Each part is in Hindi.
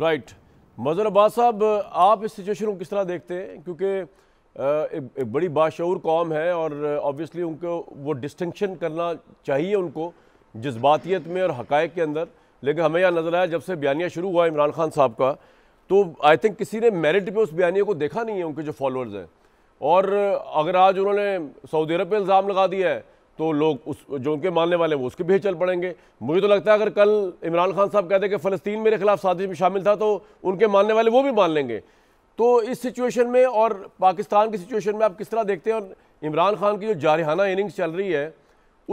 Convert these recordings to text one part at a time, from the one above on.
राइट मजर अब्बास साहब आप इस सिचुएशन को किस तरह देखते हैं क्योंकि एक, एक बड़ी बाशूर कौम है और ऑब्वियसली उनको वो डिस्टिंक्शन करना चाहिए उनको जज्बातियत में और हकायक के अंदर लेकिन हमें यह नज़र आया जब से बयानिया शुरू हुआ इमरान खान साहब का तो आई थिंक किसी ने मेरिट पे उस बयानिया को देखा नहीं है उनके जो फॉलोअर्स हैं और अगर आज उन्होंने सऊदी अरब पर इल्ज़ाम लगा दिया है तो लोग उस जो उनके मानने वाले हैं वो उसके भी चल पड़ेंगे मुझे तो लगता है अगर कल इमरान खान साहब कहते कि फ़लस्तीन मेरे खिलाफ साजिश में शामिल था तो उनके मानने वाले वो भी मान लेंगे तो इस सिचुएशन में और पाकिस्तान की सिचुएशन में आप किस तरह देखते हैं और इमरान खान की जो जारहाना इनिंग्स चल रही है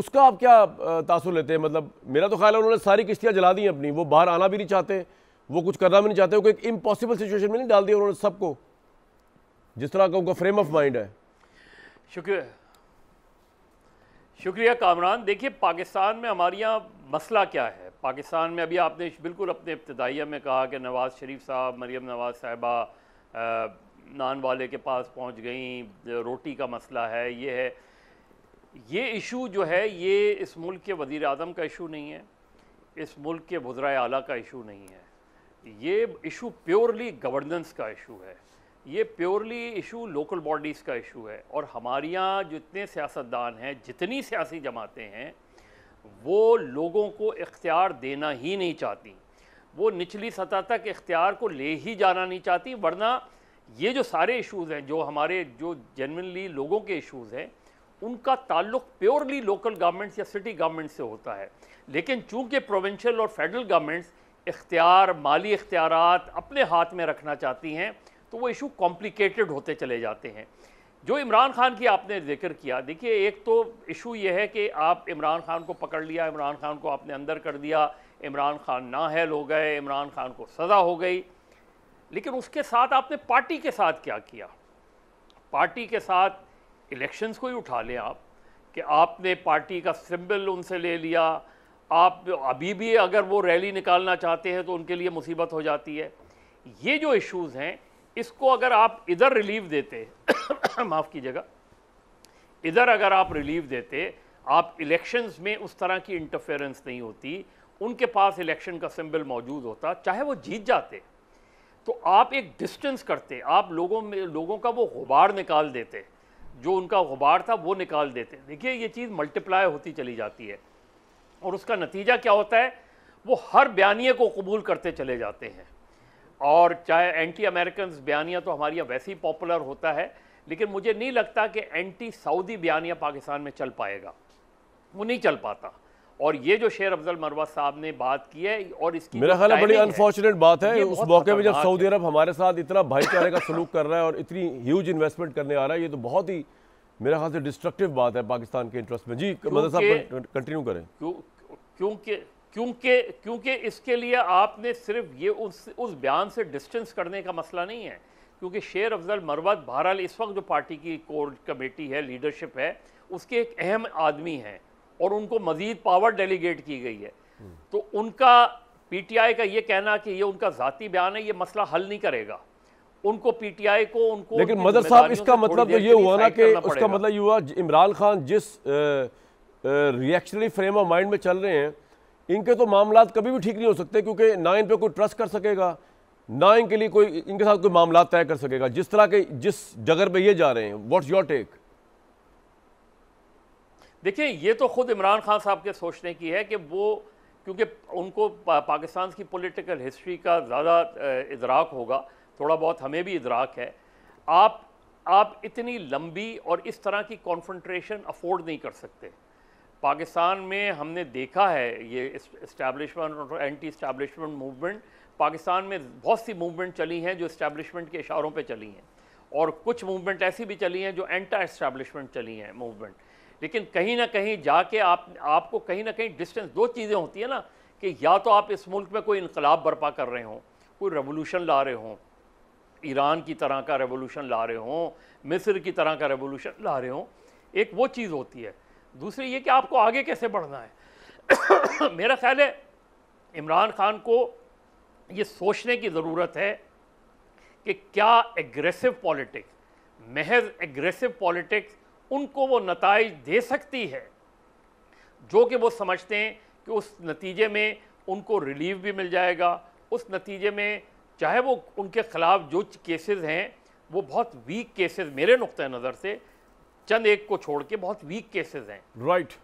उसका आप क्या तासुर लेते हैं मतलब मेरा तो ख्याल है उन्होंने सारी किश्तियाँ जला दी अपनी वो बाहर आना भी नहीं चाहते वो कुछ करना भी नहीं चाहते क्योंकि एक इम्पॉसिबल सिचुएशन में नहीं डाल दिया उन्होंने सबको जिस तरह का उनका फ्रेम ऑफ माइंड है शुक्रिया शुक्रिया कामरान देखिए पाकिस्तान में हमारे यहाँ मसला क्या है पाकिस्तान में अभी आपने बिल्कुल अपने इब्तदाइया में कहा कि नवाज़ शरीफ साहब मरियम नवाज़ साहबा नान वाले के पास पहुँच गई रोटी का मसला है ये है ये इशू जो है ये इस मुल्क के वज़ी अजम का इशू नहीं है इस मुल्क के वज्रा अली का इशू नहीं है ये इशू प्योरली गवर्नेंस का इशू है ये प्योरली इशू लोकल बॉडीज़ का इशू है और हमारे यहाँ जितने सियासतदान हैं जितनी सियासी जमातें हैं वो लोगों को इख्तियार देना ही नहीं चाहती वो निचली सतह तक इख्तियार को ले ही जाना नहीं चाहती वरना ये जो सारे इश्यूज़ हैं जो हमारे जो जनरली लोगों के इश्यूज़ हैं उनका ताल्लुक प्योरली लोकल गवर्नमेंट्स या सिटी गवर्नमेंट से होता है लेकिन चूँकि प्रोविंशल और फेडरल गवर्नमेंट्स इख्तियार माली इख्तियार अपने हाथ में रखना चाहती हैं तो वो इशू कॉम्प्लिकेटेड होते चले जाते हैं जो इमरान खान की आपने जिक्र किया देखिए एक तो इशू ये है कि आप इमरान खान को पकड़ लिया इमरान खान को आपने अंदर कर दिया इमरान खान नाहल हो गए इमरान खान को सज़ा हो गई लेकिन उसके साथ आपने पार्टी के साथ क्या किया पार्टी के साथ इलेक्शंस को ही उठा लें आप कि आपने पार्टी का सिंबल उनसे ले लिया आप अभी भी अगर वो रैली निकालना चाहते हैं तो उनके लिए मुसीबत हो जाती है ये जो इश्यूज़ हैं इसको अगर आप इधर रिलीफ देते माफ़ कीजिएगा इधर अगर आप रिलीफ देते आप इलेक्शंस में उस तरह की इंटरफेरेंस नहीं होती उनके पास इलेक्शन का सिंबल मौजूद होता चाहे वो जीत जाते तो आप एक डिस्टेंस करते आप लोगों में लोगों का वो गुबार निकाल देते जो उनका गुबार था वो निकाल देते देखिए ये चीज़ मल्टीप्लाई होती चली जाती है और उसका नतीजा क्या होता है वो हर बयानी को कबूल करते चले जाते हैं और चाहे एंटी अमेरिकन बयानियाँ तो हमारे यहाँ वैसे ही पॉपुलर होता है लेकिन मुझे नहीं लगता कि एंटी सऊदी बयानिया पाकिस्तान में चल पाएगा वो नहीं चल पाता और ये जो शेर अफजल मरवा साहब ने बात की है और इसकी मेरा ख्याल बड़ी अनफॉर्चुनेट बात है उस मौके में जब सऊदी अरब हमारे साथ इतना भाईचारे का सलूक कर रहा है और इतनी ह्यूज इन्वेस्टमेंट करने आ रहा है ये तो बहुत ही मेरे ख्याल से डिस्ट्रक्टिव बात है पाकिस्तान के इंटरेस्ट में जी मदर साहब कंटिन्यू करें क्योंकि क्योंकि क्योंकि इसके लिए आपने सिर्फ ये उस उस बयान से डिस्टेंस करने का मसला नहीं है क्योंकि शेर अफजल मरवत बहरहाल इस वक्त जो पार्टी की कोर कमेटी है लीडरशिप है उसके एक अहम आदमी हैं और उनको मज़ीद पावर डेलीगेट की गई है तो उनका पीटीआई का ये कहना कि ये उनका जाति बयान है ये मसला हल नहीं करेगा उनको पीटीआई को उनको लेकिन मदर साहब इसका मतलब तो ये हुआ ना कि उसका मतलब ये हुआ इमरान खान जिस रिएक्शनरी फ्रेम ऑफ माइंड में चल रहे हैं इनके तो मामला कभी भी ठीक नहीं हो सकते क्योंकि ना इन पर कोई ट्रस्ट कर सकेगा ना इनके लिए कोई इनके साथ कोई मामला तय कर सकेगा जिस तरह के जिस जगह पर ये जा रहे हैं व्हाट्स योर टेक देखिए ये तो खुद इमरान खान साहब के सोचने की है कि वो क्योंकि उनको पाकिस्तान की पॉलिटिकल हिस्ट्री का ज़्यादा इदराक होगा थोड़ा बहुत हमें भी इदराक है आप आप इतनी लंबी और इस तरह की कॉन्फ्रेंट्रेशन अफोर्ड नहीं कर सकते पाकिस्तान में हमने देखा है ये इस्टेब्लिशमेंट और एंटी इस्टेब्लिशमेंट मूवमेंट पाकिस्तान में बहुत सी मूवमेंट चली हैं जो इस्टेब्लिशमेंट के इशारों पे चली हैं और कुछ मूवमेंट ऐसी भी चली हैं जो एंटा इस्टेब्लिशमेंट चली हैं मूवमेंट लेकिन कहीं ना कहीं जाके आप आपको कहीं ना कहीं डिस्टेंस दो चीज़ें होती हैं ना कि या तो आप इस मुल्क में कोई इनकलाब बर्पा कर रहे हों कोई रेवोल्यूशन ला रहे हों ईरान की तरह का रेवोल्यूशन ला रहे हों मिस्र की तरह का रेवोल्यूशन ला रहे हों एक वो चीज़ होती है दूसरी ये कि आपको आगे कैसे बढ़ना है मेरा ख्याल है इमरान खान को ये सोचने की ज़रूरत है कि क्या एग्रेसिव पॉलिटिक्स महज एग्रेसिव पॉलिटिक्स उनको वो नतज दे सकती है जो कि वो समझते हैं कि उस नतीजे में उनको रिलीफ भी मिल जाएगा उस नतीजे में चाहे वो उनके ख़िलाफ़ जो केसेस हैं वो बहुत वीक केसेस मेरे नुक़ नज़र से चंद एक को छोड़ के बहुत वीक केसेस हैं राइट right.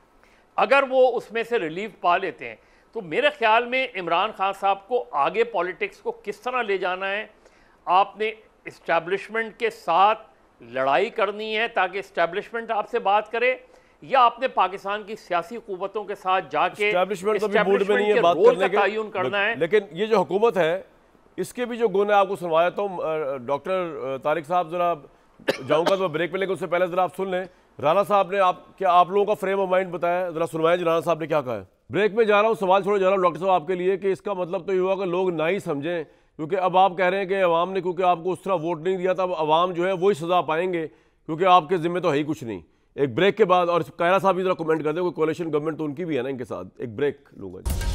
अगर वो उसमें से रिलीफ पा लेते हैं तो मेरे ख्याल में इमरान खान साहब को आगे पॉलिटिक्स को किस तरह ले जाना है आपने इस्टेब्लिशमेंट के साथ लड़ाई करनी है ताकि इस्टेब्लिशमेंट आपसे बात करे या आपने पाकिस्तान की सियासी कुतों के साथ जाके तो भी मूड में नहीं है बात करने के करना है लेकिन ये जो हुकूमत है इसके भी जो गुण है आपको सुनवाया तो डॉक्टर तारिक साहब जरा जाऊंगा तो ब्रेक में लेकिन उससे पहले जरा आप सुन लें राणा साहब ने आप क्या आप लोगों का फ्रेम ऑफ माइंड बताया जरा सुनवाया जी राणा साहब ने क्या कहा है ब्रेक में जा रहा हूँ सवाल छोड़ जा रहा हूँ डॉक्टर साहब आपके लिए कि इसका मतलब तो ये हुआ कि लोग ना ही समझें क्योंकि अब आप कह रहे हैं कि अवाम ने क्योंकि आपको उस तरह वोट नहीं दिया था अब अवाम जो है वही सजा पाएंगे क्योंकि आपके जिम्मे तो है ही कुछ नहीं एक ब्रेक के बाद और कायरा साहब भी जरा कमेंट कर दें कोई कोलेशन गवर्नमेंट तो उनकी भी है ना इनके साथ एक ब्रेक लूँगा जी